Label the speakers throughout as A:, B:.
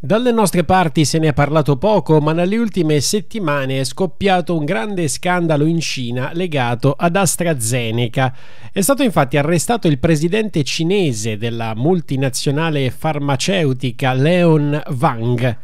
A: Dalle nostre parti se ne è parlato poco, ma nelle ultime settimane è scoppiato un grande scandalo in Cina legato ad AstraZeneca. È stato infatti arrestato il presidente cinese della multinazionale farmaceutica Leon Wang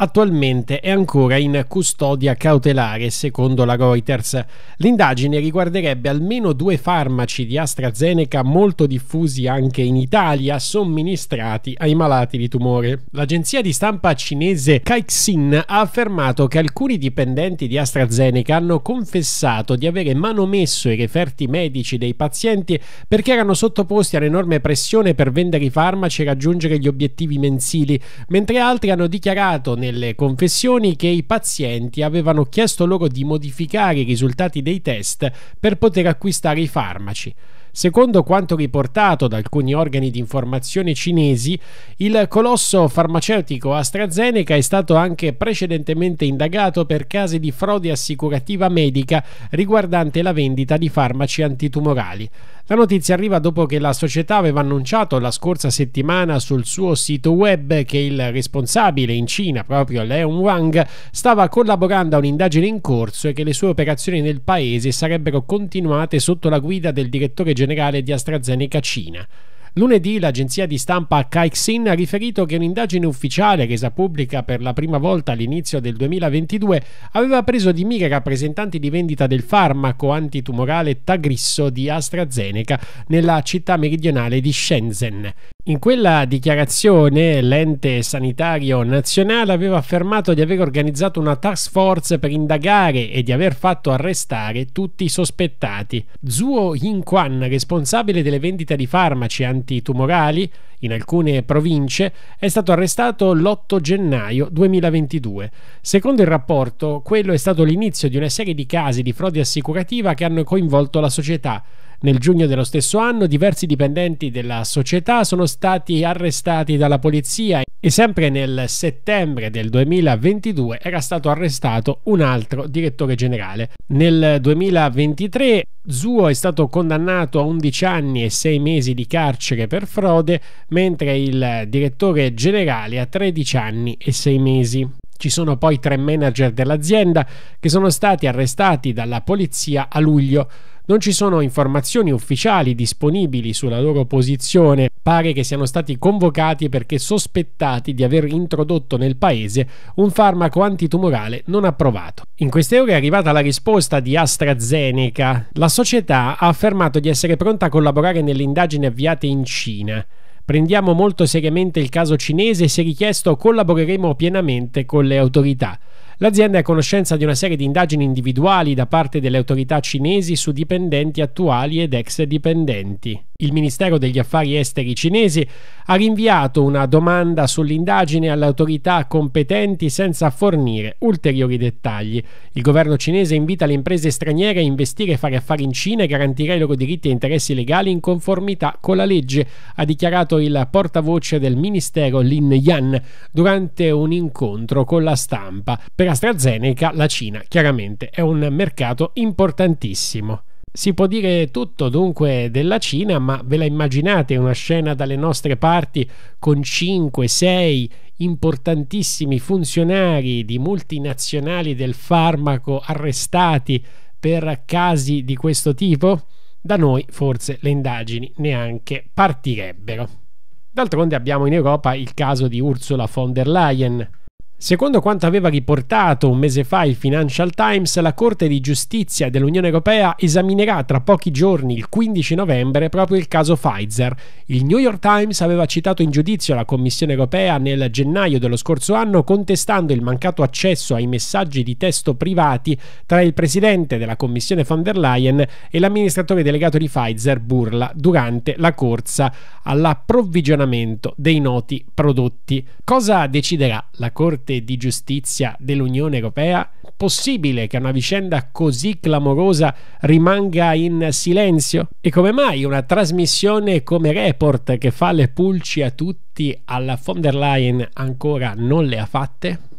A: attualmente è ancora in custodia cautelare, secondo la Reuters. L'indagine riguarderebbe almeno due farmaci di AstraZeneca molto diffusi anche in Italia, somministrati ai malati di tumore. L'agenzia di stampa cinese Kaixin ha affermato che alcuni dipendenti di AstraZeneca hanno confessato di avere manomesso i referti medici dei pazienti perché erano sottoposti all'enorme pressione per vendere i farmaci e raggiungere gli obiettivi mensili, mentre altri hanno dichiarato nel nelle confessioni che i pazienti avevano chiesto loro di modificare i risultati dei test per poter acquistare i farmaci. Secondo quanto riportato da alcuni organi di informazione cinesi, il colosso farmaceutico AstraZeneca è stato anche precedentemente indagato per casi di frode assicurativa medica riguardante la vendita di farmaci antitumorali. La notizia arriva dopo che la società aveva annunciato la scorsa settimana sul suo sito web che il responsabile in Cina, proprio Leon Wang, stava collaborando a un'indagine in corso e che le sue operazioni nel paese sarebbero continuate sotto la guida del direttore generale di AstraZeneca Cina. Lunedì l'agenzia di stampa Caixin ha riferito che un'indagine ufficiale resa pubblica per la prima volta all'inizio del 2022 aveva preso di mira rappresentanti di vendita del farmaco antitumorale Tagrisso di AstraZeneca nella città meridionale di Shenzhen. In quella dichiarazione l'ente sanitario nazionale aveva affermato di aver organizzato una task force per indagare e di aver fatto arrestare tutti i sospettati. Zhuo Yinquan, responsabile delle vendite di farmaci antitumorali in alcune province, è stato arrestato l'8 gennaio 2022. Secondo il rapporto, quello è stato l'inizio di una serie di casi di frode assicurativa che hanno coinvolto la società nel giugno dello stesso anno diversi dipendenti della società sono stati arrestati dalla polizia e sempre nel settembre del 2022 era stato arrestato un altro direttore generale. Nel 2023 Zuo è stato condannato a 11 anni e 6 mesi di carcere per frode, mentre il direttore generale a 13 anni e 6 mesi. Ci sono poi tre manager dell'azienda che sono stati arrestati dalla polizia a luglio. Non ci sono informazioni ufficiali disponibili sulla loro posizione, pare che siano stati convocati perché sospettati di aver introdotto nel paese un farmaco antitumorale non approvato. In queste ore è arrivata la risposta di AstraZeneca. La società ha affermato di essere pronta a collaborare nelle indagini avviate in Cina. Prendiamo molto seriamente il caso cinese e se richiesto collaboreremo pienamente con le autorità. L'azienda è a conoscenza di una serie di indagini individuali da parte delle autorità cinesi su dipendenti attuali ed ex dipendenti. Il Ministero degli Affari Esteri cinesi ha rinviato una domanda sull'indagine alle autorità competenti senza fornire ulteriori dettagli. Il governo cinese invita le imprese straniere a investire e fare affari in Cina e garantire i loro diritti e interessi legali in conformità con la legge, ha dichiarato il portavoce del Ministero Lin Yan durante un incontro con la stampa. Per AstraZeneca la Cina chiaramente è un mercato importantissimo. Si può dire tutto dunque della Cina, ma ve la immaginate una scena dalle nostre parti con 5, 6 importantissimi funzionari di multinazionali del farmaco arrestati per casi di questo tipo? Da noi forse le indagini neanche partirebbero. D'altronde abbiamo in Europa il caso di Ursula von der Leyen, Secondo quanto aveva riportato un mese fa il Financial Times, la Corte di giustizia dell'Unione Europea esaminerà tra pochi giorni, il 15 novembre, proprio il caso Pfizer. Il New York Times aveva citato in giudizio la Commissione Europea nel gennaio dello scorso anno contestando il mancato accesso ai messaggi di testo privati tra il presidente della Commissione von der Leyen e l'amministratore delegato di Pfizer, Burla, durante la corsa all'approvvigionamento dei noti prodotti. Cosa deciderà la Corte? Corte di Giustizia dell'Unione Europea? Possibile che una vicenda così clamorosa rimanga in silenzio? E come mai una trasmissione come Report che fa le pulci a tutti alla von der Leyen ancora non le ha fatte?